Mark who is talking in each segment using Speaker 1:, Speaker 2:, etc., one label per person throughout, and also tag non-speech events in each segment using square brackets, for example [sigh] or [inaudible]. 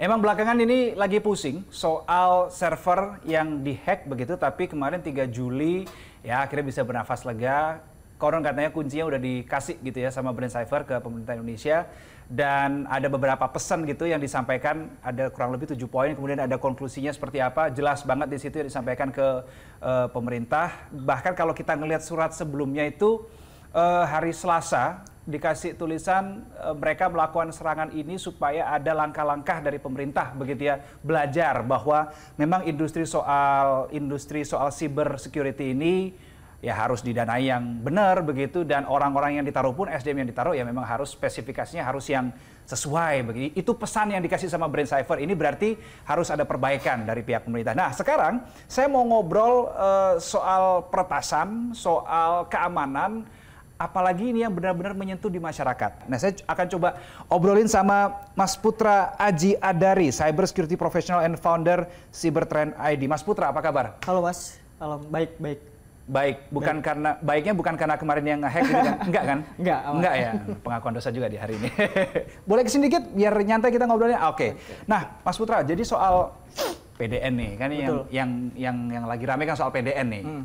Speaker 1: Emang belakangan ini lagi pusing soal server yang dihack begitu, tapi kemarin 3 Juli ya akhirnya bisa bernafas lega. Koron katanya kuncinya udah dikasih gitu ya sama Brand Cypher ke pemerintah Indonesia. Dan ada beberapa pesan gitu yang disampaikan, ada kurang lebih tujuh poin, kemudian ada konklusinya seperti apa, jelas banget di situ yang disampaikan ke uh, pemerintah. Bahkan kalau kita ngelihat surat sebelumnya itu, uh, hari Selasa dikasih tulisan e, mereka melakukan serangan ini supaya ada langkah-langkah dari pemerintah begitu ya belajar bahwa memang industri soal industri soal cyber security ini ya harus didanai yang benar begitu dan orang-orang yang ditaruh pun SDM yang ditaruh ya memang harus spesifikasinya harus yang sesuai begitu. Itu pesan yang dikasih sama Brain Cipher ini berarti harus ada perbaikan dari pihak pemerintah. Nah, sekarang saya mau ngobrol uh, soal peretasan, soal keamanan apalagi ini yang benar-benar menyentuh di masyarakat. Nah, saya akan coba obrolin sama Mas Putra Aji Adari, Cyber Security Professional and Founder Cybertrend ID. Mas Putra, apa kabar? Halo Mas, halo, baik, baik. Baik, bukan baik. karena baiknya bukan karena kemarin yang hack gitu kan? [laughs] Enggak kan? Enggak. Enggak ya. Pengakuan dosa juga di hari ini. [laughs] Boleh kesini dikit biar nyantai kita ngobrolnya. Ah, oke. Okay. okay. Nah, Mas Putra, jadi soal PDN nih kan yang yang yang yang lagi rame kan soal PDN nih. Hmm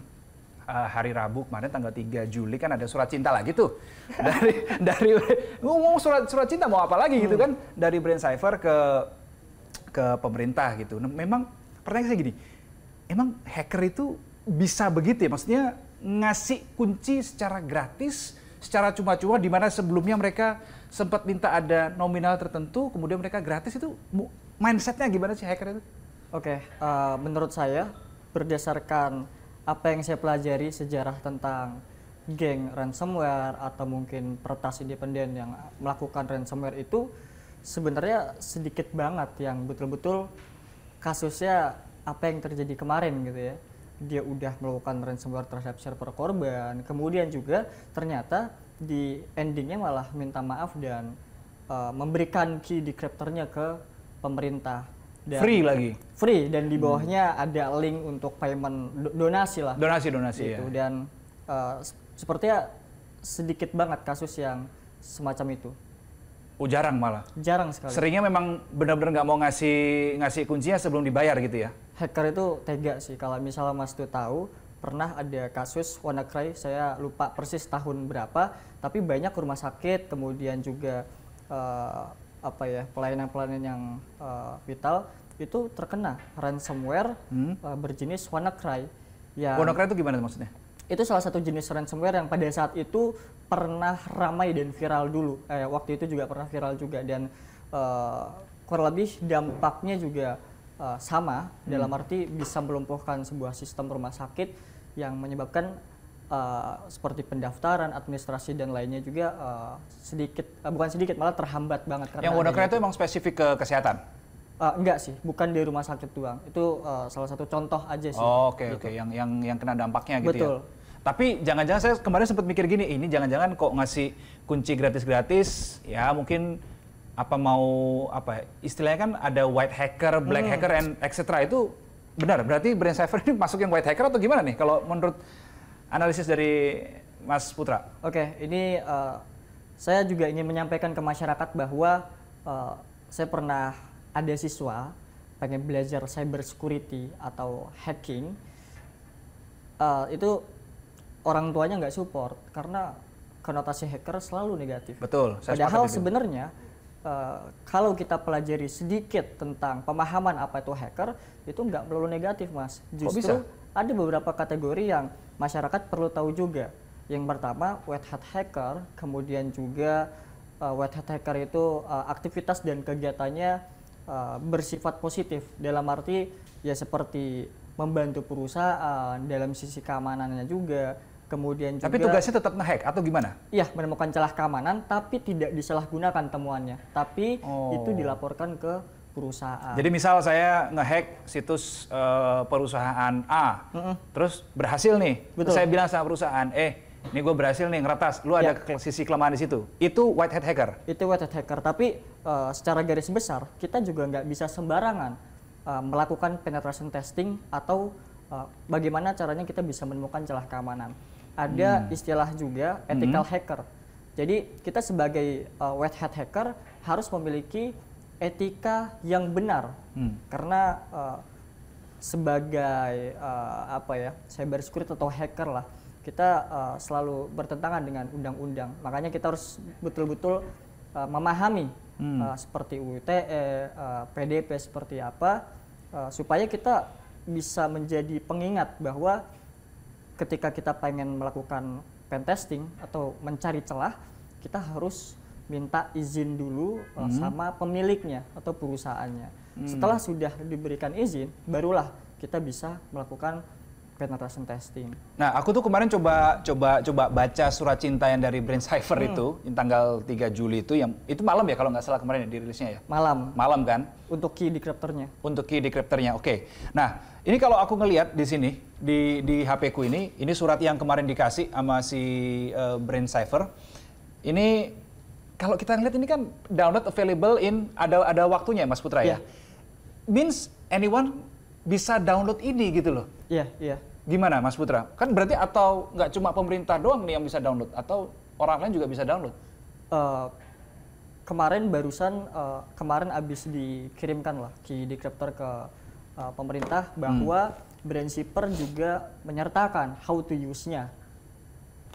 Speaker 1: uh, hari Rabu kemarin tanggal 3 Juli kan ada surat cinta lagi tuh [laughs] dari dari ngomong surat surat cinta mau apa lagi gitu hmm. gitu kan dari Brand Cipher ke ke pemerintah gitu. Nah, memang pertanyaan saya gini, emang hacker itu bisa begitu ya? Maksudnya ngasih kunci secara gratis, secara cuma-cuma di mana sebelumnya mereka sempat minta ada nominal tertentu, kemudian mereka gratis itu mindsetnya gimana sih hacker itu?
Speaker 2: Oke, okay, uh, eh, menurut saya berdasarkan apa yang saya pelajari sejarah tentang geng ransomware atau mungkin peretas independen yang melakukan ransomware itu sebenarnya sedikit banget yang betul-betul kasusnya apa yang terjadi kemarin gitu ya dia udah melakukan ransomware terhadap server korban kemudian juga ternyata di endingnya malah minta maaf dan uh, memberikan key decryptornya ke pemerintah
Speaker 1: dan free lagi
Speaker 2: free dan di bawahnya hmm. ada link untuk payment donasi lah donasi donasi itu ya dan uh, sepertinya sedikit banget kasus yang semacam itu Oh jarang malah. Jarang sekali. Seringnya
Speaker 1: memang benar-benar nggak mau ngasih ngasih kuncinya sebelum dibayar gitu ya.
Speaker 2: Hacker itu tega sih kalau misalnya Mas tuh tahu pernah ada kasus WannaCry saya lupa persis tahun berapa tapi banyak rumah sakit kemudian juga uh, apa ya pelayanan-pelayanan yang uh, vital itu terkena ransomware hmm? uh, berjenis WannaCry. Yang WannaCry itu gimana maksudnya? Itu salah satu jenis ransomware yang pada saat itu pernah ramai dan viral dulu. Eh, waktu itu juga pernah viral juga dan uh, kurang lebih dampaknya juga uh, sama hmm. dalam arti bisa melumpuhkan sebuah sistem rumah sakit yang menyebabkan uh, seperti pendaftaran, administrasi dan lainnya juga uh, sedikit uh, bukan sedikit malah terhambat banget karena yang WannaCry itu emang spesifik ke kesehatan. Uh, enggak sih, bukan di rumah sakit doang. Itu uh, salah satu contoh aja sih. Oke oh, oke, okay, gitu. okay.
Speaker 1: yang yang yang kena dampaknya gitu ya. Betul. ya. Tapi jangan-jangan saya kemarin sempat mikir gini, ini jangan-jangan kok ngasih kunci gratis-gratis, ya mungkin apa mau apa ya, istilahnya kan ada white hacker, black hmm. hacker, and etc. Itu benar. Berarti brand cipher ini masuk yang white hacker atau
Speaker 2: gimana nih? Kalau menurut Analisis dari Mas Putra. Oke, ini uh, saya juga ingin menyampaikan ke masyarakat bahwa uh, saya pernah ada siswa pengen belajar cyber security atau hacking uh, itu orang tuanya nggak support karena konotasi hacker selalu negatif. Betul. Saya Padahal sebenarnya uh, kalau kita pelajari sedikit tentang pemahaman apa itu hacker itu nggak perlu negatif mas. Justru Kok bisa? ada beberapa kategori yang masyarakat perlu tahu juga. Yang pertama, white hat hacker, kemudian juga uh, eh, white hat hacker itu uh, aktivitas dan kegiatannya uh, bersifat positif dalam arti ya seperti membantu perusahaan dalam sisi keamanannya juga kemudian juga. tapi tugasnya
Speaker 1: tetap ngehack atau gimana?
Speaker 2: Iya menemukan celah keamanan tapi tidak disalahgunakan temuannya tapi oh. itu dilaporkan ke perusahaan. Jadi
Speaker 1: misal saya ngehack situs uh, perusahaan A, mm -hmm. terus berhasil nih, Betul. saya bilang sama perusahaan, eh ini gue berhasil nih ngeretas, lu ya. ada sisi
Speaker 2: kelemahan di situ. Itu white hat hacker. Itu white hat hacker, tapi uh, secara garis besar kita juga nggak bisa sembarangan uh, melakukan penetration testing atau uh, bagaimana caranya kita bisa menemukan celah keamanan. Ada hmm. istilah juga ethical hmm. hacker. Jadi kita sebagai uh, white hat hacker harus memiliki etika yang benar hmm. karena uh, sebagai uh, apa ya cyber security atau hacker lah kita uh, selalu bertentangan dengan undang-undang makanya kita harus betul-betul uh, memahami hmm. uh, seperti UITE uh, PDP seperti apa uh, supaya kita bisa menjadi pengingat bahwa ketika kita pengen melakukan pen testing atau mencari celah kita harus minta izin dulu uh, hmm. sama pemiliknya atau perusahaannya. Hmm. Setelah sudah diberikan izin, barulah kita bisa melakukan penetration testing.
Speaker 1: Nah, aku tuh kemarin coba coba coba baca surat cinta yang dari Brain Cipher hmm. itu yang tanggal 3 Juli itu yang itu malam ya kalau nggak salah kemarin ya dirilisnya ya. Malam. Malam kan? Untuk key decryptornya. Untuk key decryptornya. Oke. Okay. Nah, ini kalau aku ngelihat di sini di di HP ku ini, ini surat yang kemarin dikasih sama si uh, Brain Cipher. Ini kalau kita lihat ini kan download available in ada ada waktunya ya, Mas Putra yeah. ya. Iya. Means anyone bisa download ini gitu loh. Iya, yeah, iya. Yeah. Gimana Mas Putra? Kan berarti atau nggak cuma pemerintah doang nih yang bisa download atau orang lain juga bisa
Speaker 2: download? Uh, kemarin barusan uh, kemarin abis dikirimkan lah di decryptor ke uh, pemerintah hmm. bahwa hmm. brand shipper juga menyertakan how to use-nya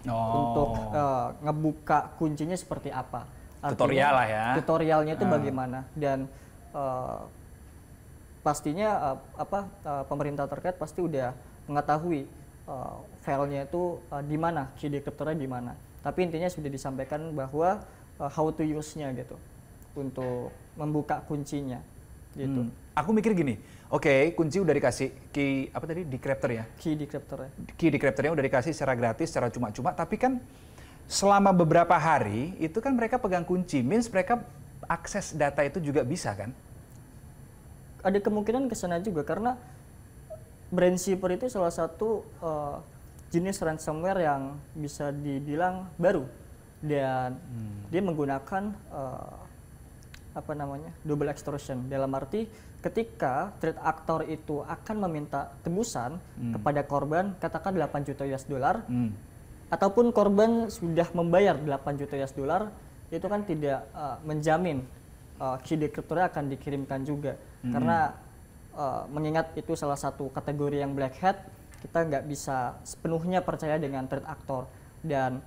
Speaker 1: oh. untuk
Speaker 2: uh, ngebuka kuncinya seperti apa. Artinya, Tutorial lah ya. Tutorialnya itu hmm. bagaimana dan uh, pastinya uh, apa uh, pemerintah terkait pasti udah mengetahui uh, filenya itu uh, di mana, key decryptornya di mana. Tapi intinya sudah disampaikan bahwa uh, how to use-nya gitu untuk membuka kuncinya
Speaker 1: gitu. Hmm. Aku mikir gini, oke okay, kunci udah dikasih key apa tadi decryptor ya? Key decryptor ya. Key decryptornya udah dikasih secara gratis, secara cuma-cuma, tapi kan selama beberapa
Speaker 2: hari itu kan mereka pegang kunci, means mereka akses data itu juga bisa kan? Ada kemungkinan ke juga karena brand shipper itu salah satu uh, jenis ransomware yang bisa dibilang baru dan hmm. dia menggunakan uh, apa namanya double extortion dalam arti ketika trade actor itu akan meminta tebusan hmm. kepada korban katakan 8 juta US dollar hmm. ataupun korban sudah membayar 8 juta US dollar itu kan tidak uh, menjamin uh, eh, key decryptornya akan dikirimkan juga hmm. karena uh, mengingat itu salah satu kategori yang black hat kita nggak bisa sepenuhnya percaya dengan trade actor dan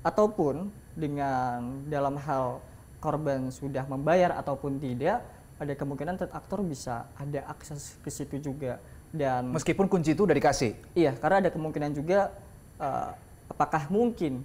Speaker 2: ataupun dengan dalam hal korban sudah membayar ataupun tidak, ada kemungkinan third actor bisa ada akses ke situ juga dan
Speaker 1: meskipun kunci itu udah dikasih.
Speaker 2: Iya, karena ada kemungkinan juga uh, apakah mungkin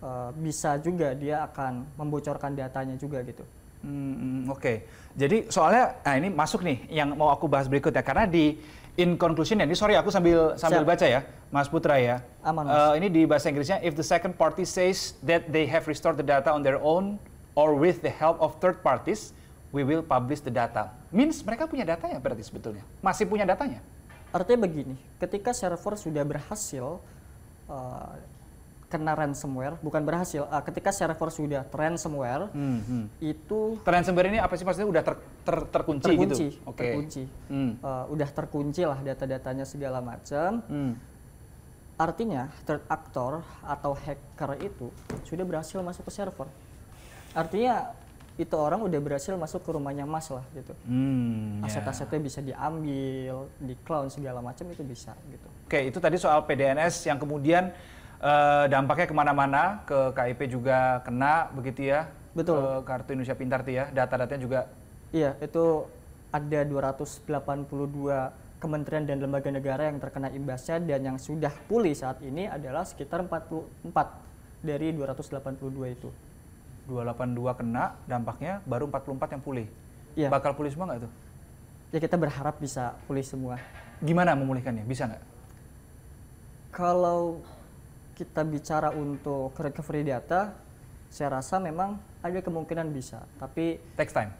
Speaker 2: uh, bisa juga dia akan membocorkan datanya juga gitu. Hmm,
Speaker 1: Oke, okay. jadi soalnya nah ini masuk nih yang mau aku bahas berikutnya karena di in conclusion ini sorry aku sambil sambil Siap. baca ya, Mas Putra ya. Aman, mas. Uh, ini di bahasa Inggrisnya, if the second party says that they have restored the data on their own, or with the help of third parties, we will publish the data. Means
Speaker 2: mereka punya data ya berarti sebetulnya? Masih punya datanya? Artinya begini, ketika server sudah berhasil uh, kena ransomware, bukan berhasil, uh, ketika server sudah ransomware, hmm, hmm. itu... Ransomware ini apa sih maksudnya udah ter, ter, terkunci, gitu? terkunci gitu? Okay. Terkunci, hmm. uh, udah terkunci lah data-datanya segala macam. Hmm. Artinya, third actor atau hacker itu sudah berhasil masuk ke server artinya itu orang udah berhasil masuk ke rumahnya mas lah gitu
Speaker 1: hmm, ya. aset-asetnya
Speaker 2: yeah. bisa diambil di clown segala macam itu bisa gitu oke
Speaker 1: itu tadi soal PDNS yang kemudian uh, dampaknya kemana-mana ke KIP juga kena begitu ya betul ke kartu Indonesia Pintar tuh ya data-datanya juga
Speaker 2: iya itu ada 282 kementerian dan lembaga negara yang terkena imbasnya dan yang sudah pulih saat ini adalah sekitar 44 dari 282 itu 282 kena dampaknya baru 44 yang pulih. Ya. Bakal pulih semua nggak itu? Ya kita berharap bisa pulih semua. Gimana memulihkannya? Bisa nggak? Kalau kita bicara untuk recovery data, saya rasa memang ada kemungkinan bisa, tapi takes time.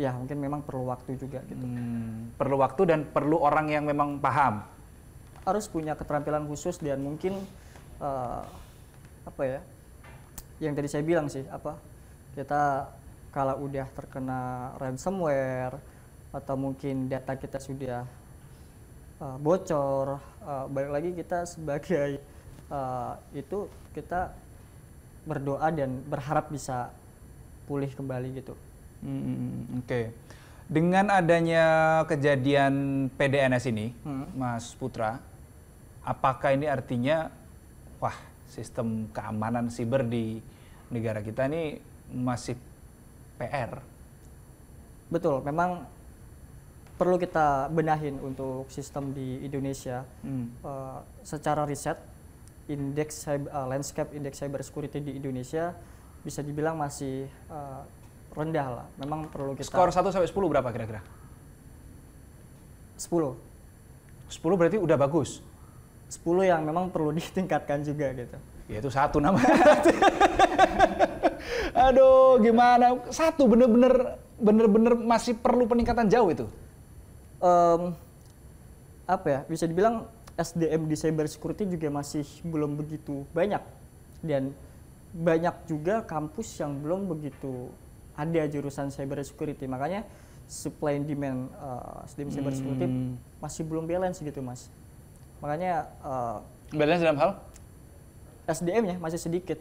Speaker 2: Ya, mungkin memang perlu waktu juga gitu. Hmm, perlu waktu dan perlu orang yang memang paham. Harus punya keterampilan khusus dan mungkin uh, apa ya? yang tadi saya bilang sih apa kita kalau udah terkena ransomware atau mungkin data kita sudah uh, bocor uh, balik lagi kita sebagai uh, itu kita berdoa dan berharap bisa pulih kembali gitu.
Speaker 1: Hmm, Oke. Okay. Dengan adanya kejadian PDNS ini, hmm. Mas Putra, apakah ini artinya wah sistem keamanan siber di negara kita ini masih PR.
Speaker 2: Betul, memang perlu kita benahin untuk sistem di Indonesia. Hmm. Uh, secara riset, indeks uh, landscape indeks cyber security di Indonesia bisa dibilang masih uh, rendah lah. Memang perlu kita Skor 1
Speaker 1: sampai 10 berapa kira-kira?
Speaker 2: 10. 10 berarti udah bagus. 10 yang memang perlu [laughs] ditingkatkan juga gitu. Ya itu satu nama.
Speaker 1: [laughs] Aduh, gimana? Satu bener-bener bener-bener masih perlu peningkatan
Speaker 2: jauh itu. Um, apa ya? Bisa dibilang SDM di cyber security juga masih belum begitu banyak dan banyak juga kampus yang belum begitu ada jurusan cyber security. Makanya supply and demand uh, eh, SDM cyber security hmm. masih belum balance gitu, Mas Makanya uh, balance dalam hal SDM-nya masih sedikit.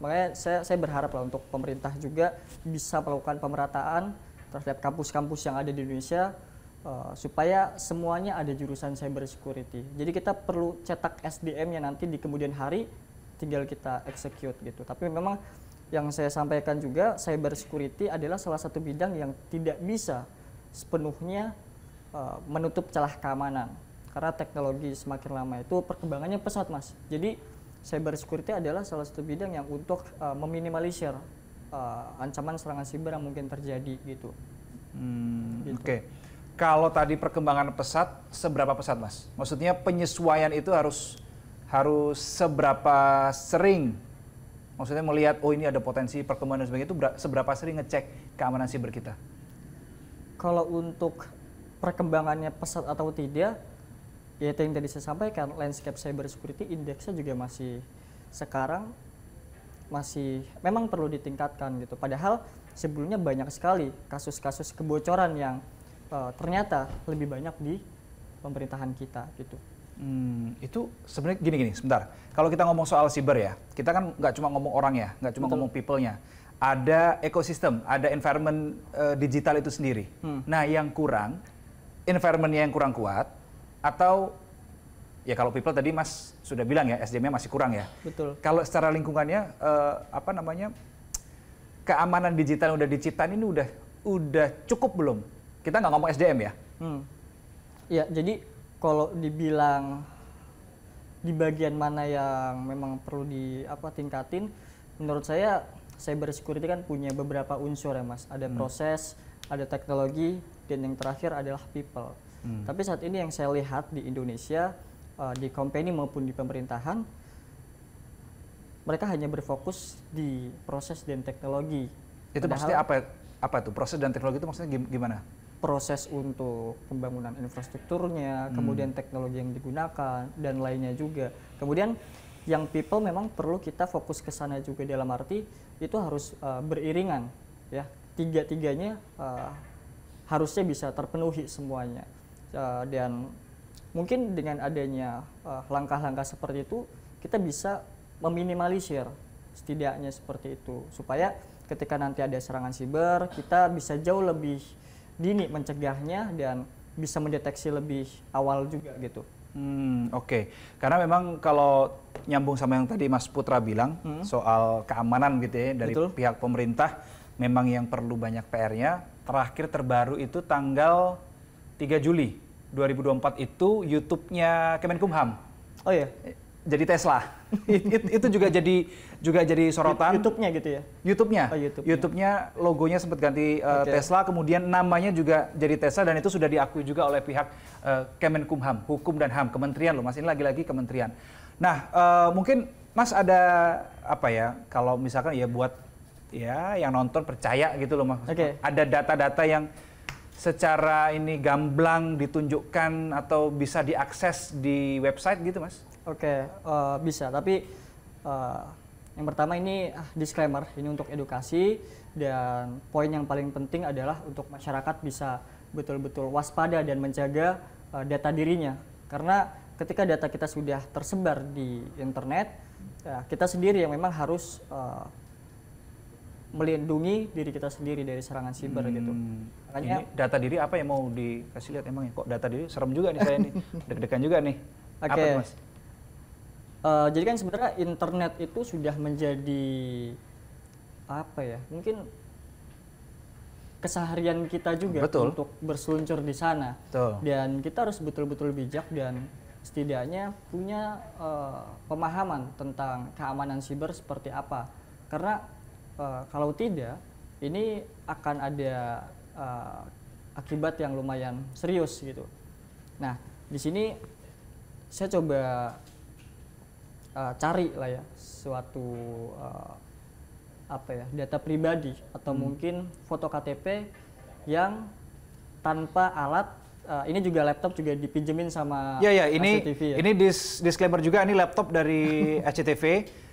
Speaker 2: Makanya saya saya berharap lah untuk pemerintah juga bisa melakukan pemerataan terhadap kampus-kampus yang ada di Indonesia uh, supaya semuanya ada jurusan cyber security. Jadi kita perlu cetak SDM nya nanti di kemudian hari tinggal kita execute gitu. Tapi memang yang saya sampaikan juga cyber security adalah salah satu bidang yang tidak bisa sepenuhnya uh, menutup celah keamanan. Karena teknologi semakin lama itu perkembangannya pesat, Mas. Jadi cyber security adalah salah satu bidang yang untuk uh, meminimalisir uh, ancaman serangan siber yang mungkin terjadi gitu.
Speaker 1: Hmm, gitu. Oke. Okay. Kalau tadi perkembangan pesat, seberapa pesat, Mas? Maksudnya penyesuaian itu harus harus seberapa sering maksudnya melihat oh ini ada potensi perkembangan dan sebagainya itu seberapa sering ngecek keamanan siber kita?
Speaker 2: Kalau untuk perkembangannya pesat atau tidak, ya itu yang tadi saya sampaikan landscape cyber security indeksnya juga masih sekarang masih memang perlu ditingkatkan gitu padahal sebelumnya banyak sekali kasus-kasus kebocoran yang uh, ternyata lebih banyak di pemerintahan kita gitu
Speaker 1: Hmm, itu sebenarnya gini-gini, sebentar. Kalau kita ngomong soal siber ya, kita kan nggak cuma ngomong orang ya, nggak cuma Betul. ngomong people-nya. Ada ekosistem, ada environment uh, digital itu sendiri. Hmm. Nah, yang kurang, environmentnya yang kurang kuat, atau ya kalau people tadi Mas sudah bilang ya SDM-nya masih kurang ya. Betul. Kalau secara lingkungannya eh, apa namanya keamanan digital yang udah diciptain ini udah udah cukup belum? Kita nggak ngomong SDM ya.
Speaker 2: Hmm. Ya jadi kalau dibilang di bagian mana yang memang perlu di apa tingkatin, menurut saya cyber security kan punya beberapa unsur ya mas. Ada hmm. proses, ada teknologi, dan yang terakhir adalah people Hmm. Tapi saat ini yang saya lihat di Indonesia uh, di company maupun di pemerintahan mereka hanya berfokus di proses dan teknologi. Itu Padahal, maksudnya apa
Speaker 1: apa tuh proses dan teknologi itu maksudnya gimana?
Speaker 2: Proses untuk pembangunan infrastrukturnya, hmm. kemudian teknologi yang digunakan dan lainnya juga. Kemudian yang people memang perlu kita fokus ke sana juga dalam arti itu harus uh, beriringan ya. Tiga-tiganya uh, harusnya bisa terpenuhi semuanya. Eh, dan mungkin dengan adanya eh, langkah-langkah langkah -langkah seperti itu kita bisa meminimalisir setidaknya seperti itu supaya ketika nanti ada serangan siber kita bisa jauh lebih dini mencegahnya dan bisa mendeteksi lebih awal juga gitu. Hmm, oke. Okay. Karena
Speaker 1: memang kalau nyambung sama yang tadi Mas Putra bilang hmm. soal keamanan gitu ya dari Betul. pihak pemerintah memang yang perlu banyak PR-nya. Terakhir terbaru itu tanggal 3 Juli. 2024 itu YouTube-nya Kemenkumham. Oh iya. Jadi Tesla. [laughs] It, itu juga jadi juga jadi sorotan. YouTube-nya gitu ya. YouTube-nya. Oh, YouTube-nya. YouTube-nya logonya sempat ganti uh, eh, okay. Tesla, kemudian namanya juga jadi Tesla dan itu sudah diakui juga oleh pihak uh, Kemenkumham, Hukum dan HAM, Kementerian loh Mas. Ini lagi-lagi Kementerian. Nah, uh, mungkin Mas ada apa ya kalau misalkan ya buat ya yang nonton percaya gitu loh Mas. Okay. Ada data-data yang secara ini gamblang ditunjukkan atau bisa diakses di website gitu mas?
Speaker 2: Oke okay, uh, eh, bisa tapi uh, yang pertama ini ah, disclaimer ini untuk edukasi dan poin yang paling penting adalah untuk masyarakat bisa betul-betul waspada dan menjaga uh, data dirinya karena ketika data kita sudah tersebar di internet ya, kita sendiri yang memang harus uh, melindungi diri kita sendiri dari serangan siber gitu. hmm. gitu. Makanya ini data diri apa yang mau dikasih lihat emang ya? Kok data diri serem juga nih saya nih. [laughs] Deg-degan juga nih. Oke. Okay. Mas? Uh, jadi kan sebenarnya internet itu sudah menjadi apa ya? Mungkin keseharian kita juga Betul. untuk berseluncur di sana. Betul. Dan kita harus betul-betul bijak dan setidaknya punya uh, pemahaman tentang keamanan siber seperti apa. Karena Eh, kalau tidak ini akan ada uh, akibat yang lumayan serius gitu. Nah, di sini saya coba uh, cari lah ya suatu uh, apa ya data pribadi atau hmm. mungkin foto KTP yang tanpa alat uh, ini juga laptop juga dipinjemin sama ya ya ini HCTV ya? ini
Speaker 1: dis disclaimer juga ini laptop dari SCTV [laughs]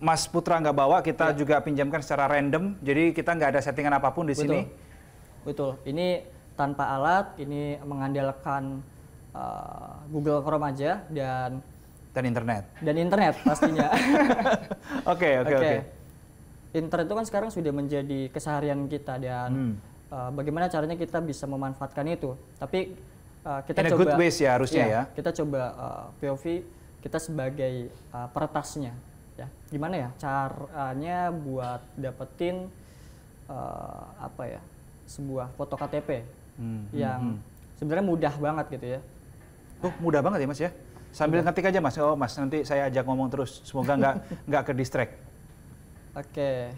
Speaker 1: Mas Putra nggak bawa, kita ya. juga pinjamkan secara random. Jadi kita nggak ada settingan apapun di Betul. sini.
Speaker 2: Betul. Ini tanpa alat, ini mengandalkan uh, Google Chrome aja dan dan internet. Dan internet pastinya. [laughs] Oke, oke, oke. Internet itu kan sekarang sudah menjadi keseharian kita dan hmm. uh, bagaimana caranya kita bisa memanfaatkan itu. Tapi uh, kita In coba a good ways ya harusnya ya. ya. Kita coba uh, POV kita sebagai uh, peretasnya ya gimana ya caranya buat dapetin uh, apa ya sebuah foto KTP hmm, hmm, yang hmm, sebenarnya mudah banget gitu ya tuh mudah banget ya mas ya sambil ngetik aja mas oh
Speaker 1: mas nanti saya ajak ngomong terus semoga nggak [laughs] nggak ke distract
Speaker 2: oke okay.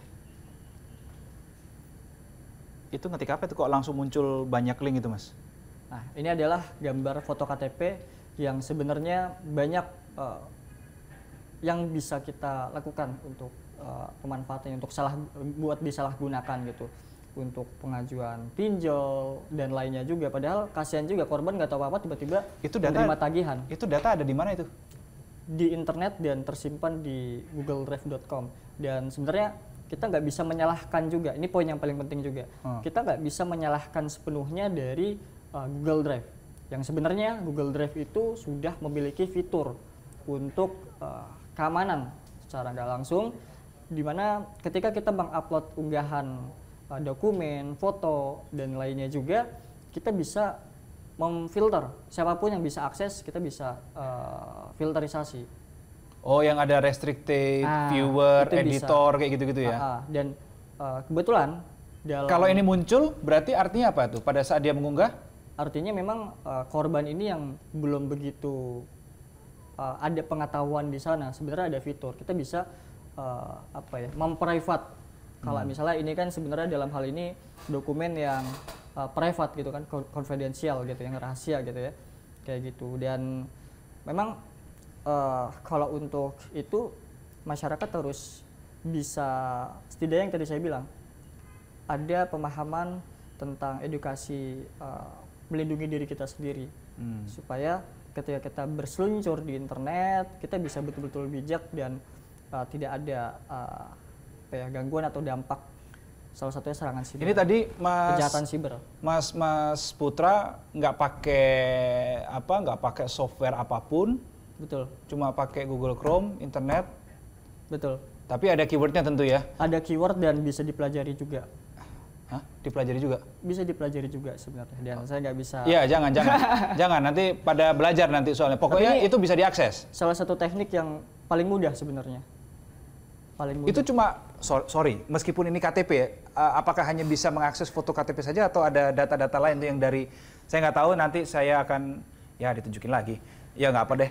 Speaker 1: itu ngetik apa itu kok langsung muncul banyak link itu mas
Speaker 2: nah ini adalah gambar foto KTP yang sebenarnya banyak uh, yang bisa kita lakukan untuk uh, eh, pemanfaatannya untuk salah buat disalahgunakan gitu untuk pengajuan pinjol dan lainnya juga padahal kasihan juga korban nggak tahu apa apa tiba-tiba itu data menerima tagihan itu data ada di mana itu di internet dan tersimpan di google drive.com dan sebenarnya kita nggak bisa menyalahkan juga ini poin yang paling penting juga hmm. kita nggak bisa menyalahkan sepenuhnya dari uh, google drive yang sebenarnya google drive itu sudah memiliki fitur untuk uh, keamanan secara nggak langsung dimana ketika kita mengupload unggahan uh, dokumen, foto dan lainnya juga kita bisa memfilter siapapun yang bisa akses kita bisa uh, filterisasi.
Speaker 1: Oh, yang ada restricted ah, viewer, editor bisa. kayak gitu-gitu ya. Ah, ah.
Speaker 2: Dan uh, kebetulan dalam Kalau ini muncul berarti artinya apa tuh pada saat dia mengunggah? Artinya memang uh, korban ini yang belum begitu uh, ada pengetahuan di sana sebenarnya ada fitur kita bisa uh, apa ya memprivat hmm. kalau misalnya ini kan sebenarnya dalam hal ini dokumen yang uh, private gitu kan konfidensial gitu yang rahasia gitu ya kayak gitu dan memang uh, kalau untuk itu masyarakat terus bisa setidaknya yang tadi saya bilang ada pemahaman tentang edukasi uh, melindungi diri kita sendiri hmm. supaya ketika kita berseluncur di internet kita bisa betul-betul bijak dan uh, tidak ada uh, ya, gangguan atau dampak salah satunya serangan siber. Ini tadi mas kejahatan siber.
Speaker 1: Mas Mas Putra nggak pakai apa nggak pakai software apapun. Betul. Cuma pakai Google Chrome, internet. Betul. Tapi ada keywordnya tentu ya. Ada keyword dan
Speaker 2: bisa dipelajari juga. Hah? Dipelajari juga? Bisa dipelajari juga sebenarnya. Dan oh. saya nggak bisa. Iya, jangan, jangan,
Speaker 1: [laughs] jangan. Nanti pada belajar nanti soalnya. Pokoknya itu bisa diakses.
Speaker 2: Salah satu teknik yang paling mudah sebenarnya. Paling mudah. Itu cuma
Speaker 1: so, sorry, meskipun ini KTP, ya, eh, apakah hanya bisa mengakses foto KTP saja atau ada data-data lain yang dari saya nggak tahu. Nanti saya akan ya ditunjukin lagi. Ya nggak apa deh.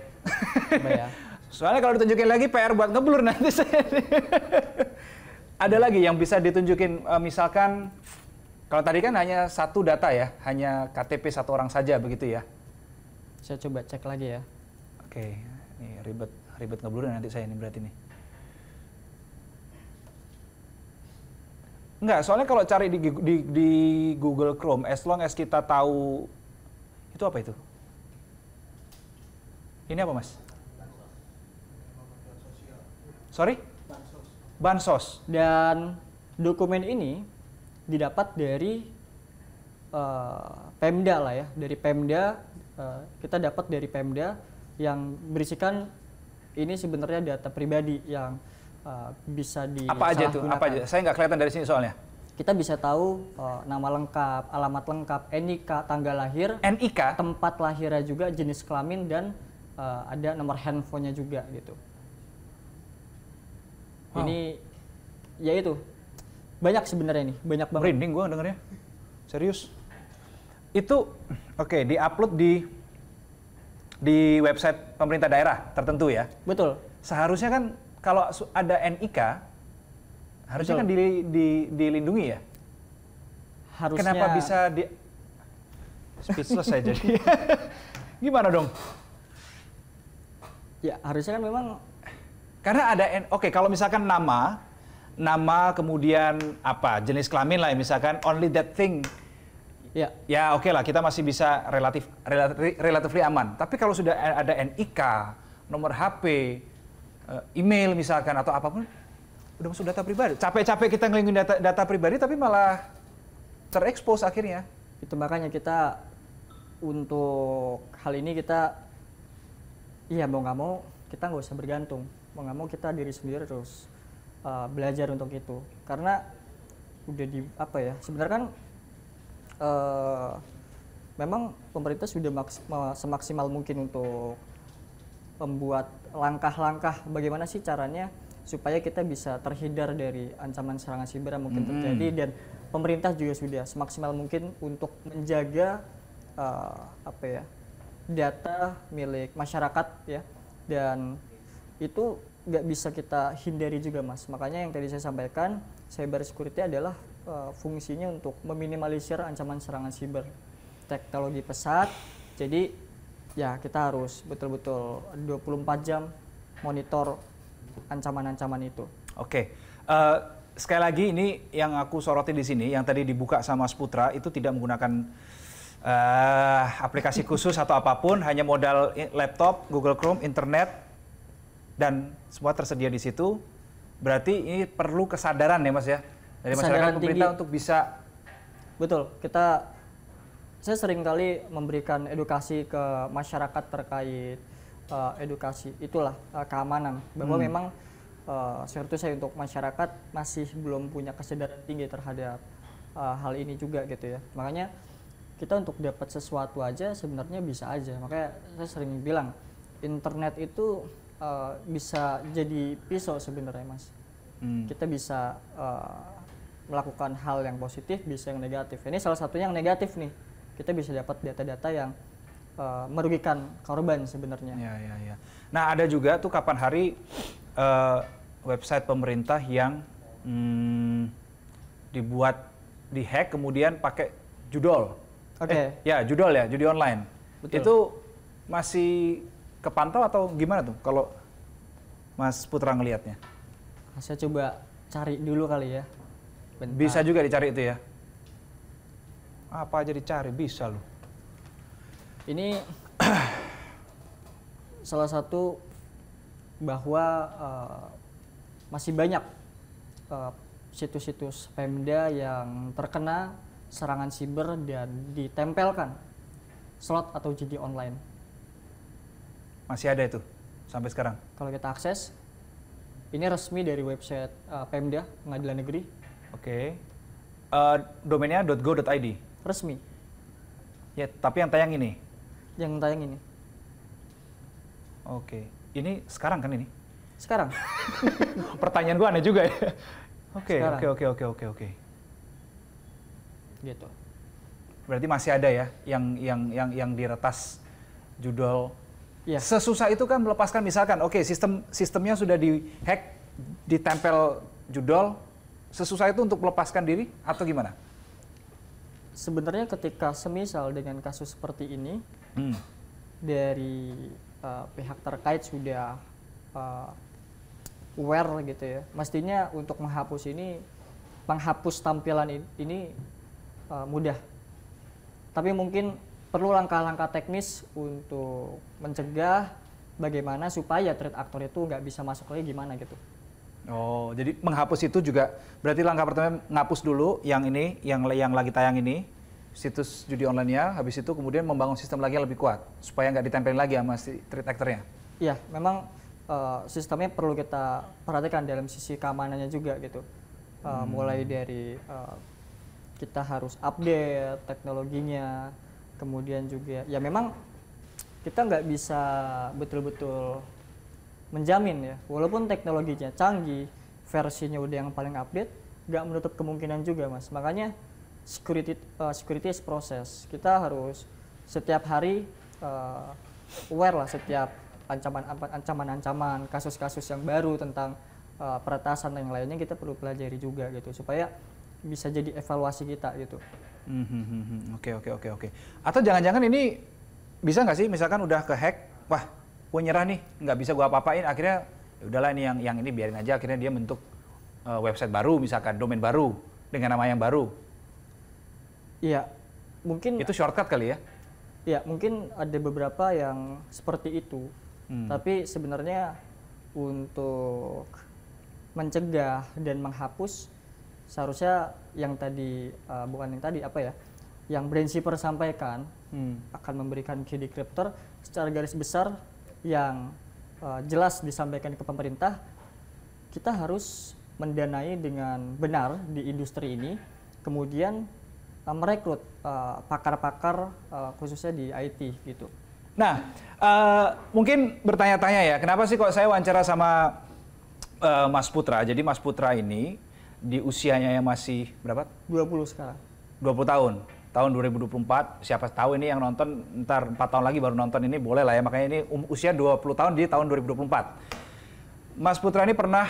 Speaker 1: Iya. [laughs] Soalnya kalau ditunjukin lagi PR buat ngeblur nanti saya. [laughs] ada lagi yang bisa ditunjukin eh, misalkan kalau tadi kan hanya satu data ya, hanya KTP satu orang saja begitu ya.
Speaker 2: Saya coba cek lagi ya.
Speaker 1: Oke, ini ribet ribet ngeblur nanti saya ini berarti nih. Enggak, soalnya kalau cari di, di, di Google Chrome, as long as kita tahu itu apa itu? Ini apa, Mas?
Speaker 2: Sorry? bansos. Dan dokumen ini didapat dari uh, Pemda lah ya, dari Pemda uh, kita dapat dari Pemda yang berisikan ini sebenarnya data pribadi yang uh, bisa di apa aja tuh apa aja saya nggak
Speaker 1: kelihatan dari sini soalnya
Speaker 2: kita bisa tahu uh, nama lengkap alamat lengkap nik tanggal lahir nik tempat lahirnya juga jenis kelamin dan uh, ada nomor handphonenya juga gitu Wow. Ini ya itu banyak sebenarnya ini banyak banget. Merinding gue dengernya, serius. Itu
Speaker 1: oke okay, diupload di di website pemerintah daerah tertentu ya. Betul. Seharusnya kan kalau ada NIK harusnya Betul. kan di, di, dilindungi ya. Harusnya. Kenapa bisa di speechless [laughs] saya jadi. [laughs] Gimana dong? Ya harusnya kan memang karena ada oke okay, kalau misalkan nama nama kemudian apa jenis kelamin lah ya, misalkan only that thing Ya. Ya oke okay lah kita masih bisa relatif relatif relatif aman. Tapi kalau sudah ada NIK, nomor HP, eh, email misalkan atau apapun, udah masuk data pribadi. Capek-capek kita ngelindungi
Speaker 2: data, data pribadi tapi malah terekspos akhirnya. Itu makanya kita untuk hal ini kita, iya mau nggak mau kita nggak usah bergantung mau nggak mau kita diri sendiri terus uh, belajar untuk itu karena udah di apa ya sebenarnya kan uh, memang pemerintah sudah maks, semaksimal mungkin untuk membuat langkah-langkah bagaimana sih caranya supaya kita bisa terhindar dari ancaman serangan siber yang mungkin mm -hmm. terjadi dan pemerintah juga sudah semaksimal mungkin untuk menjaga uh, apa ya data milik masyarakat ya dan itu nggak bisa kita hindari juga mas makanya yang tadi saya sampaikan cyber security adalah uh, fungsinya untuk meminimalisir ancaman serangan siber teknologi pesat jadi ya kita harus betul-betul 24 jam monitor ancaman-ancaman itu
Speaker 1: oke okay. uh, eh, sekali lagi ini yang aku soroti di sini yang tadi dibuka sama Sputra itu tidak menggunakan uh, aplikasi khusus atau apapun hanya modal laptop Google Chrome internet dan semua tersedia di situ. Berarti ini perlu kesadaran ya Mas ya
Speaker 2: dari kesadaran masyarakat pemerintah tinggi. untuk bisa betul kita saya sering kali memberikan edukasi ke masyarakat terkait uh, edukasi itulah uh, keamanan bahwa hmm. memang uh, eh, saya untuk masyarakat masih belum punya kesadaran tinggi terhadap uh, hal ini juga gitu ya makanya kita untuk dapat sesuatu aja sebenarnya bisa aja makanya saya sering bilang internet itu uh, bisa jadi pisau sebenarnya mas hmm. kita bisa uh, melakukan hal yang positif bisa yang negatif ini salah satunya yang negatif nih kita bisa dapat data-data yang uh, merugikan korban sebenarnya ya, ya, ya.
Speaker 1: nah ada juga tuh kapan hari uh, website pemerintah yang hmm, dibuat dihack kemudian pakai judol oke okay. eh, ya judol ya judi online Betul. itu masih kepantau atau gimana tuh kalau Mas Putra ngelihatnya?
Speaker 2: Saya coba cari dulu kali ya.
Speaker 1: Bentar. Bisa juga dicari itu ya. Apa aja dicari bisa loh.
Speaker 2: Ini [clears throat] salah satu bahwa uh, masih banyak situs eh, situs-situs Pemda yang terkena serangan siber dan ditempelkan slot atau judi online
Speaker 1: masih ada itu sampai sekarang.
Speaker 2: Kalau kita akses, ini resmi dari website uh, Pemda Pengadilan Negeri.
Speaker 1: Oke. Okay. Uh, eh, domainnya .go.id.
Speaker 2: Resmi. Ya, tapi yang tayang ini. Yang tayang ini.
Speaker 1: Oke. Okay. Ini sekarang kan ini? Sekarang. [laughs] Pertanyaan gua aneh juga ya. Oke, oke, oke, oke, oke, oke. Gitu. Berarti masih ada ya yang yang yang yang diretas judul Ya. Sesusah itu kan melepaskan misalkan, oke okay, sistem sistemnya sudah dihack, ditempel judol, sesusah itu untuk melepaskan diri atau gimana?
Speaker 2: Sebenarnya ketika semisal dengan kasus seperti ini, hmm. dari uh, pihak terkait sudah uh, aware gitu ya, mestinya untuk menghapus ini, penghapus tampilan ini uh, mudah. Tapi mungkin perlu langkah-langkah teknis untuk mencegah bagaimana supaya trade aktor itu nggak bisa masuk lagi gimana gitu.
Speaker 1: Oh, jadi menghapus itu juga berarti langkah pertama ngapus dulu yang ini, yang yang lagi tayang ini situs judi online-nya, habis itu kemudian membangun sistem lagi yang lebih kuat supaya nggak ditempelin lagi sama si trade aktornya nya
Speaker 2: Iya, memang uh, sistemnya perlu kita perhatikan dalam sisi keamanannya juga gitu. Uh, hmm. Mulai dari uh, kita harus update teknologinya, kemudian juga ya memang kita nggak bisa betul-betul menjamin ya walaupun teknologinya canggih versinya udah yang paling update nggak menutup kemungkinan juga mas makanya security uh, security is proses kita harus setiap hari uh, aware lah setiap ancaman ancaman ancaman kasus-kasus yang baru tentang uh, peretasan dan yang lainnya kita perlu pelajari juga gitu supaya bisa jadi evaluasi kita gitu.
Speaker 1: Hmm, hmm, hmm, oke oke oke oke. Atau jangan-jangan ini bisa nggak sih misalkan udah ke hack, wah gue nyerah nih, nggak bisa gue apa-apain, akhirnya ya udahlah ini yang yang ini biarin aja, akhirnya dia bentuk uh, website baru misalkan, domain baru dengan nama yang baru.
Speaker 2: Iya, mungkin itu
Speaker 1: shortcut kali ya?
Speaker 2: Iya, mungkin ada beberapa yang seperti itu, hmm. tapi sebenarnya untuk mencegah dan menghapus seharusnya yang tadi uh, bukan yang tadi apa ya yang Brainshiper sampaikan hmm. akan memberikan key decryptor secara garis besar yang uh, jelas disampaikan ke pemerintah kita harus mendanai dengan benar di industri ini kemudian uh, merekrut pakar-pakar uh, uh, khususnya di IT gitu.
Speaker 1: Nah, uh, mungkin bertanya-tanya ya, kenapa sih kok saya wawancara sama uh, Mas Putra? Jadi Mas Putra ini di usianya yang masih berapa? 20 sekarang. 20 tahun. Tahun 2024, siapa tahu ini yang nonton ntar 4 tahun lagi baru nonton ini boleh lah ya. Makanya ini um, usia 20 tahun di tahun 2024.
Speaker 2: Mas Putra ini pernah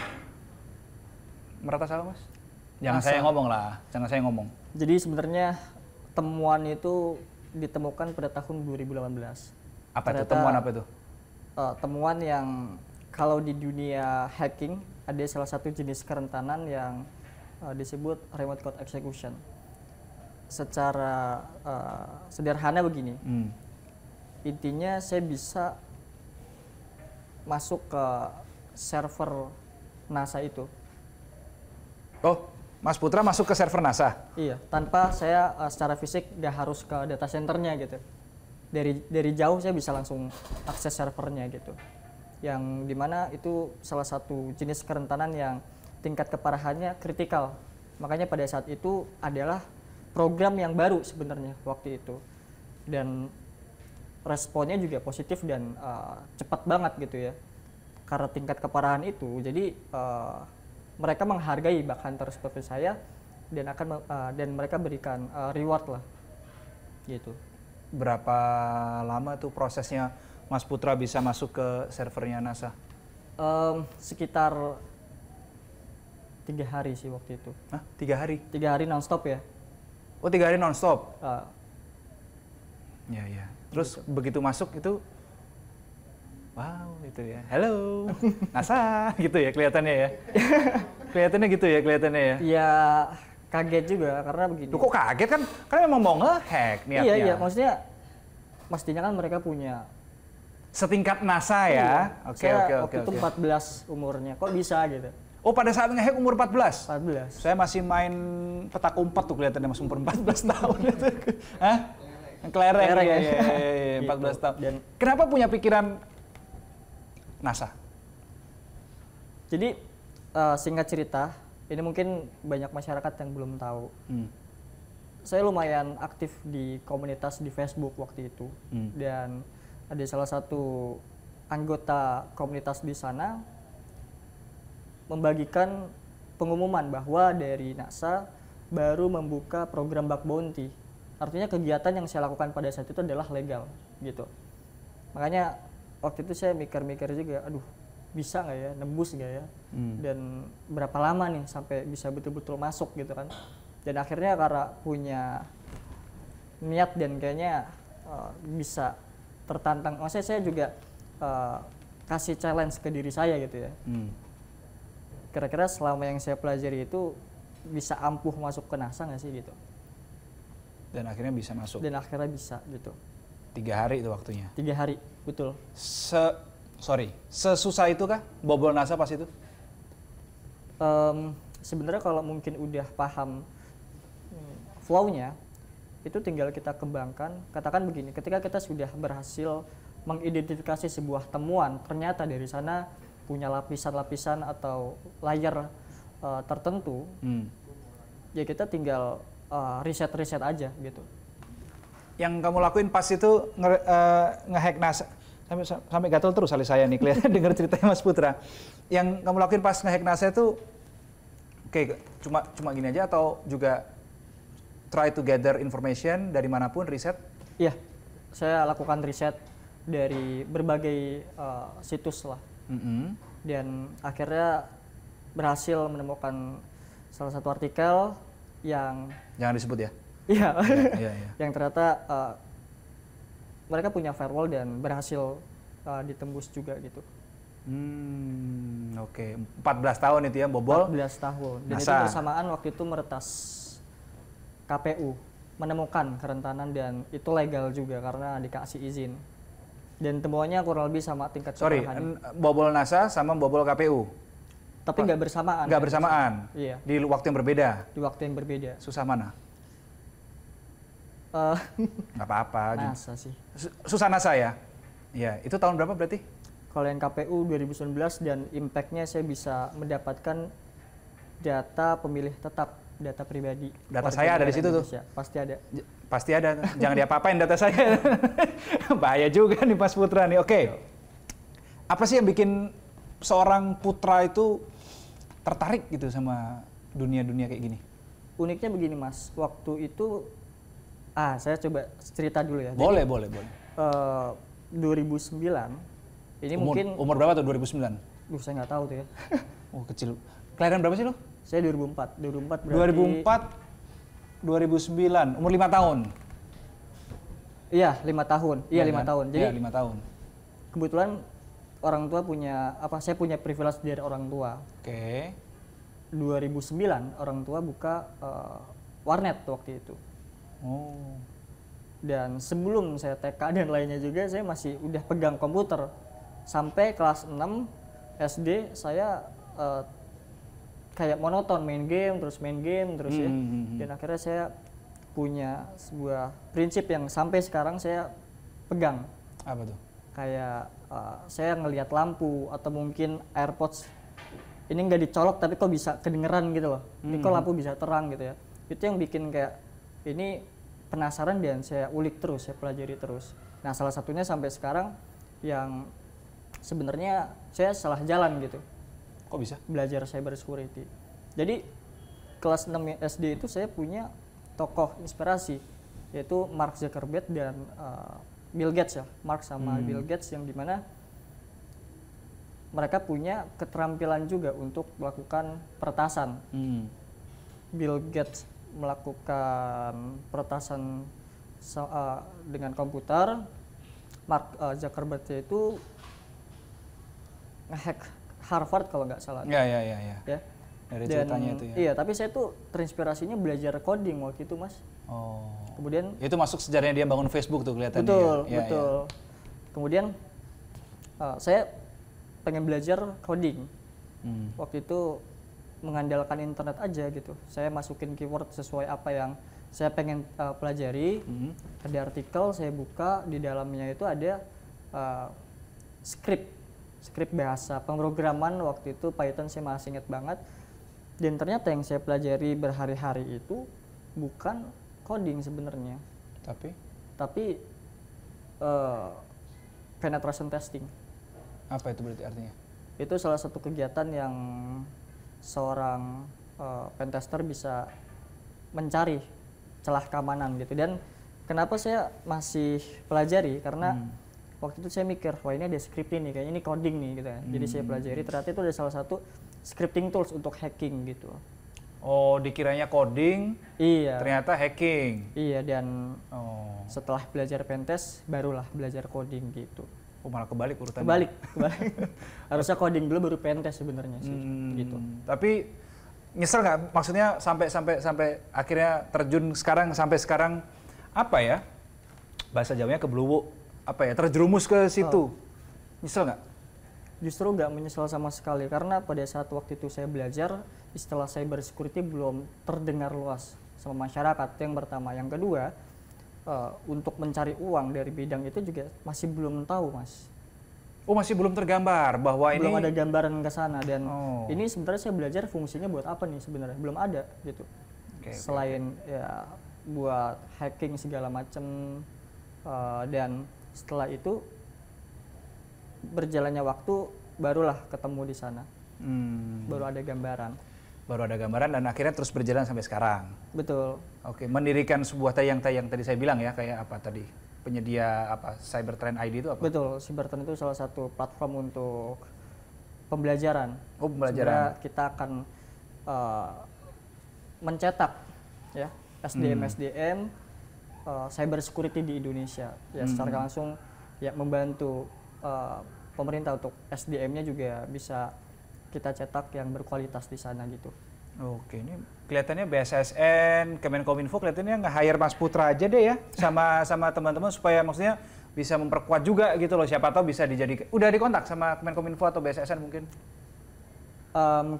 Speaker 2: merata salah, Mas?
Speaker 1: Jangan Asal. saya ngomong lah, jangan saya ngomong.
Speaker 2: Jadi sebenarnya temuan itu ditemukan pada tahun 2018. Apa Ternyata,
Speaker 1: itu temuan apa itu?
Speaker 2: Uh, temuan yang kalau di dunia hacking ada salah satu jenis kerentanan yang uh, disebut remote code execution. Secara uh, sederhana begini, hmm. intinya saya bisa masuk ke server NASA itu.
Speaker 1: Oh, Mas Putra masuk ke server NASA?
Speaker 2: Iya, tanpa saya uh, secara fisik nggak harus ke data centernya gitu. Dari dari jauh saya bisa langsung akses servernya gitu. Yang dimana itu salah satu jenis kerentanan yang tingkat keparahannya kritikal. Makanya pada saat itu adalah program yang baru sebenarnya waktu itu. Dan responnya juga positif dan uh, cepat banget gitu ya. Karena tingkat keparahan itu, jadi uh, mereka menghargai bahkan terus seperti saya dan akan uh, dan mereka berikan uh, reward lah. Gitu. Berapa
Speaker 1: lama tuh prosesnya Mas Putra bisa masuk ke servernya NASA?
Speaker 2: Um, sekitar tiga hari sih waktu itu Hah? tiga hari tiga hari non stop ya oh tiga hari nonstop uh,
Speaker 1: ya ya terus begitu, begitu masuk itu
Speaker 2: wow itu ya halo [laughs]
Speaker 1: NASA gitu ya kelihatannya ya [laughs] kelihatannya gitu ya kelihatannya ya Iya
Speaker 2: kaget juga karena begini. Duh, kok kaget kan? Karena memang mau ngehack niatnya. Iya iya, maksudnya mestinya kan mereka punya setingkat NASA ya. Iya. Oke oke oke. Waktu itu 14 umurnya, kok bisa gitu? Oh pada saat ngehek umur 14? 14. Saya masih main
Speaker 1: petak umpet tuh kelihatannya masih umur 14 [laughs] tahun. Hah? Kelereng. Kelereng ya, ya, ya, 14 gitu. tahun. Dan
Speaker 2: Kenapa punya pikiran NASA? Jadi uh, singkat cerita, ini mungkin banyak masyarakat yang belum tahu. Hmm. Saya lumayan aktif di komunitas di Facebook waktu itu. Hmm. Dan ada salah satu anggota komunitas di sana membagikan pengumuman bahwa dari NASA baru membuka program bug bounty. Artinya kegiatan yang saya lakukan pada saat itu adalah legal gitu. Makanya waktu itu saya mikir-mikir juga, aduh bisa nggak ya, nembus nggak ya, hmm. dan berapa lama nih sampai bisa betul-betul masuk gitu kan. Dan akhirnya karena punya niat dan kayaknya uh, bisa tertantang. Maksudnya saya juga uh, kasih challenge ke diri saya gitu ya. Hmm kira-kira selama yang saya pelajari itu bisa ampuh masuk ke NASA nggak sih gitu
Speaker 1: dan akhirnya bisa masuk
Speaker 2: dan akhirnya bisa gitu
Speaker 1: tiga hari itu waktunya tiga hari betul se sorry sesusah itu kah
Speaker 2: bobol NASA pas itu um, sebenarnya kalau mungkin udah paham hmm, flownya itu tinggal kita kembangkan katakan begini ketika kita sudah berhasil mengidentifikasi sebuah temuan ternyata dari sana punya lapisan-lapisan atau layer uh, tertentu, hmm. ya kita tinggal eh, riset-riset aja gitu. Yang kamu lakuin pas
Speaker 1: itu nge, uh, ngehack NASA sampai, sampai gatel terus kali saya nih kelihatan [laughs] dengar ceritanya Mas Putra. Yang kamu lakuin pas ngehack NASA itu kayak cuma cuma gini aja atau juga try to gather information dari manapun riset?
Speaker 2: Iya, saya lakukan riset dari berbagai uh, situs lah mm-hmm. dan akhirnya berhasil menemukan salah satu artikel yang
Speaker 1: jangan disebut ya iya ya, yeah. Iya.
Speaker 2: [laughs] yang ternyata uh, mereka punya firewall dan berhasil uh, ditembus juga gitu
Speaker 1: Hmm, oke. Okay. 14 tahun itu ya bobol. 14 tahun. Dan Masa. itu
Speaker 2: bersamaan waktu itu meretas KPU menemukan kerentanan dan itu legal juga karena dikasih izin. Dan temuannya kurang lebih sama tingkat Sorry,
Speaker 1: bobol NASA sama bobol KPU. Tapi nggak bersamaan. Nggak bersamaan. Iya. Di waktu yang berbeda. Di waktu yang berbeda. Susah mana? Eh, [laughs] nggak uh, apa-apa. NASA
Speaker 2: sih. Susah NASA ya? Iya. Itu tahun berapa berarti? Kalau yang KPU 2019 dan impactnya saya bisa mendapatkan data pemilih tetap data pribadi. Data saya ada di situ Indonesia. tuh. Pasti ada. J
Speaker 1: pasti ada. Jangan diapa-apain data saya. [laughs] Bahaya juga nih Mas Putra nih. Oke. Okay. Iya. Apa sih yang bikin seorang putra itu tertarik gitu sama dunia-dunia kayak gini?
Speaker 2: Uniknya begini Mas, waktu itu ah saya coba cerita dulu ya. Boleh, Jadi, boleh, boleh. Uh, 2009 eh, ini umur, mungkin umur berapa tuh 2009? Duh, saya nggak tahu tuh ya. [laughs] oh, kecil. Kelahiran berapa sih lo? Saya 2004. 2004 berarti 2004
Speaker 1: 2009, umur 5 tahun.
Speaker 2: Iya, 5 tahun. Iya, 5 iya, kan? tahun. Jadi Iya, 5 tahun. Kebetulan orang tua punya apa saya punya privilege dari orang tua. Oke. Okay. 2009 orang tua buka uh, warnet waktu itu. Oh. Dan sebelum saya TK dan lainnya juga saya masih udah pegang komputer sampai kelas 6 SD saya uh, kayak monoton main game terus main game terus ya. hmm, ya dan akhirnya saya punya sebuah prinsip yang sampai sekarang saya pegang apa tuh kayak uh, saya ngelihat lampu atau mungkin airpods ini nggak dicolok tapi kok bisa kedengeran gitu loh hmm. ini kok hmm. lampu bisa terang gitu ya itu yang bikin kayak ini penasaran dan saya ulik terus saya pelajari terus nah salah satunya sampai sekarang yang sebenarnya saya salah jalan gitu Kok bisa? Belajar cyber security. Jadi kelas 6 SD itu saya punya tokoh inspirasi yaitu Mark Zuckerberg dan uh, Bill Gates ya. Mark sama hmm. Bill Gates yang dimana mereka punya keterampilan juga untuk melakukan peretasan. Hmm. Bill Gates melakukan peretasan so, uh, eh, dengan komputer. Mark uh, Zuckerberg itu ngehack Harvard kalau nggak salah. Iya iya iya. Ya. ya. Dari Dan, ceritanya itu ya. Iya, tapi saya tuh terinspirasinya belajar coding waktu itu, Mas. Oh. Kemudian
Speaker 1: itu masuk sejarahnya dia bangun Facebook tuh kelihatannya. Betul, ya. betul.
Speaker 2: Ya. ya. Kemudian uh, saya pengen belajar coding. Hmm. Waktu itu mengandalkan internet aja gitu. Saya masukin keyword sesuai apa yang saya pengen uh, pelajari. Hmm. Ada artikel saya buka di dalamnya itu ada uh, script script bahasa pemrograman waktu itu Python saya masih ingat banget dan ternyata yang saya pelajari berhari-hari itu bukan coding sebenarnya tapi tapi uh, penetration testing apa itu berarti artinya itu salah satu kegiatan yang seorang uh, eh, pentester bisa mencari celah keamanan gitu dan kenapa saya masih pelajari karena hmm waktu itu saya mikir wah ini ada scripting nih kayaknya ini coding nih gitu kan hmm. jadi saya hmm. pelajari ternyata itu ada salah satu scripting tools untuk hacking gitu
Speaker 1: Oh, dikiranya coding,
Speaker 2: iya. ternyata hacking. Iya, dan oh. setelah belajar pentest, barulah belajar coding gitu. Oh malah kebalik urutannya. Kebalik, [laughs] kebalik. Harusnya coding dulu baru pentest sebenarnya sih, hmm, gitu. Tapi nyesel nggak? Maksudnya sampai sampai sampai
Speaker 1: akhirnya terjun sekarang sampai sekarang apa ya? Bahasa Jawanya kebluwu apa ya terjerumus ke situ? Oh. Nyesel nggak?
Speaker 2: Justru nggak menyesal sama sekali karena pada saat waktu itu saya belajar istilah cyber security belum terdengar luas sama masyarakat yang pertama. Yang kedua uh, untuk mencari uang dari bidang itu juga masih belum tahu mas. Oh masih belum tergambar bahwa belum ini belum ada gambaran ke sana dan oh. ini sebenarnya saya belajar fungsinya buat apa nih sebenarnya belum ada gitu. Okay, Selain okay. ya buat hacking segala macam uh, eh, dan setelah itu berjalannya waktu barulah ketemu di sana
Speaker 1: hmm. baru ada gambaran baru ada gambaran dan akhirnya terus berjalan sampai sekarang betul oke mendirikan sebuah tayang-tayang tadi saya bilang ya kayak apa tadi penyedia
Speaker 2: apa Cybertrend ID itu apa betul Cybertrend itu salah satu platform untuk pembelajaran oh pembelajaran Sebenarnya kita akan uh, mencetak ya SDM hmm. SDM uh, cyber security di Indonesia ya hmm. secara langsung ya membantu uh, pemerintah untuk SDM-nya juga bisa kita cetak yang berkualitas di sana gitu. Oke, ini
Speaker 1: kelihatannya BSSN, Kemenkominfo kelihatannya nggak hire Mas Putra aja deh ya sama sama teman-teman supaya maksudnya bisa memperkuat juga gitu loh siapa tahu bisa dijadikan. Udah dikontak sama Kemenkominfo atau BSSN mungkin?
Speaker 2: Um,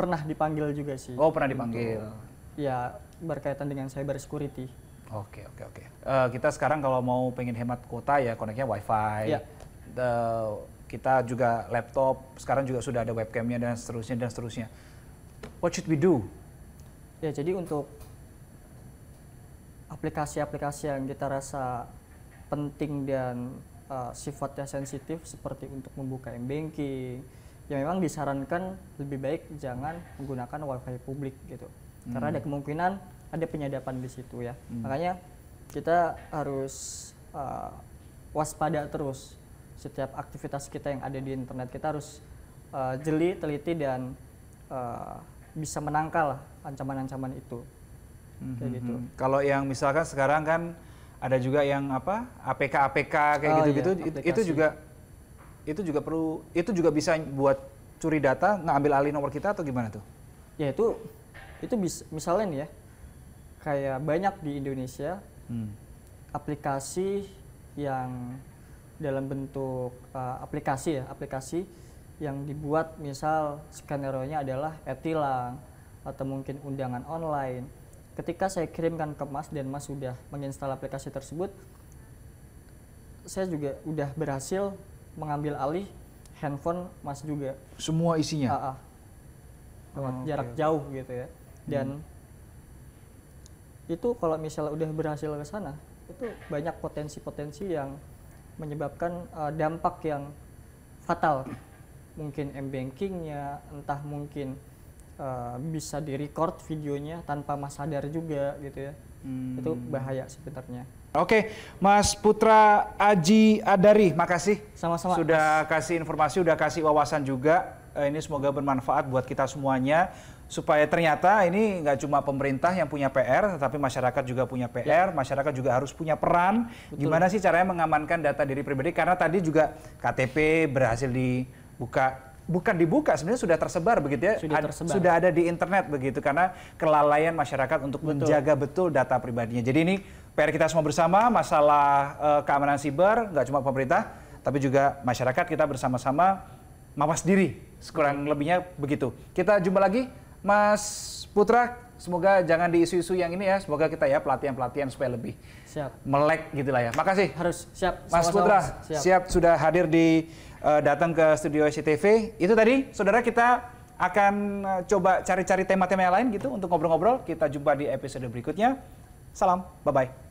Speaker 2: pernah dipanggil juga sih. Oh, pernah dipanggil. Ya berkaitan dengan cyber security. Oke, oke, oke.
Speaker 1: Uh, kita sekarang kalau mau pengen hemat kuota ya koneknya WiFi. Yeah. Ya. The, kita juga laptop, sekarang juga sudah ada webcamnya dan seterusnya dan seterusnya. What should we do?
Speaker 2: Ya, jadi untuk aplikasi-aplikasi yang kita rasa penting dan uh, sifatnya sensitif seperti untuk membuka e banking ya memang disarankan lebih baik jangan menggunakan wifi publik gitu hmm. karena ada hmm. kemungkinan ada penyadapan di situ ya hmm. makanya kita harus uh, waspada terus setiap aktivitas kita yang ada di internet kita harus uh, jeli teliti dan uh, bisa menangkal ancaman-ancaman itu hmm, hmm gitu hmm. kalau yang misalkan sekarang kan ada juga yang
Speaker 1: apa APK APK kayak oh, iya, gitu-gitu iya, itu juga itu juga perlu itu juga bisa buat curi data ngambil nah, alih nomor kita atau gimana tuh
Speaker 2: ya itu itu bisa misalnya nih ya kayak banyak di Indonesia hmm. aplikasi yang dalam bentuk uh, aplikasi ya aplikasi yang dibuat misal skenario-nya adalah etilang atau mungkin undangan online ketika saya kirimkan ke Mas dan Mas sudah menginstal aplikasi tersebut saya juga udah berhasil mengambil alih handphone Mas juga
Speaker 1: semua isinya uh,
Speaker 2: uh, oh, jarak okay. jauh gitu ya dan hmm. itu kalau misalnya udah berhasil ke sana itu banyak potensi-potensi yang menyebabkan uh, dampak yang fatal mungkin m entah mungkin uh, bisa direcord videonya tanpa mas sadar juga gitu ya hmm. itu bahaya sebenarnya
Speaker 1: Oke, Mas Putra Aji Adari, makasih. Sama-sama. Sudah kasih informasi, sudah kasih wawasan juga. Eh, ini semoga bermanfaat buat kita semuanya supaya ternyata ini nggak cuma pemerintah yang punya PR, tetapi masyarakat juga punya PR, ya. masyarakat juga harus punya peran. Betul. Gimana sih caranya mengamankan data diri pribadi? Karena tadi juga KTP berhasil dibuka bukan dibuka sebenarnya sudah tersebar begitu ya sudah, tersebar. sudah ada di internet begitu karena kelalaian masyarakat untuk betul. menjaga betul data pribadinya jadi ini PR kita semua bersama masalah uh, keamanan siber nggak cuma pemerintah tapi juga masyarakat kita bersama-sama mawas diri sekurang lebihnya begitu kita jumpa lagi Mas Putra, semoga jangan di isu-isu yang ini ya. Semoga kita ya pelatihan-pelatihan supaya lebih siap. melek gitu lah ya. Makasih. Harus siap. Mas Sama-sama. Putra, siap. siap sudah hadir di uh, datang ke studio SCTV. Itu tadi saudara kita akan uh, coba cari-cari tema-tema yang lain gitu untuk ngobrol-ngobrol. Kita jumpa di episode berikutnya. Salam, bye-bye.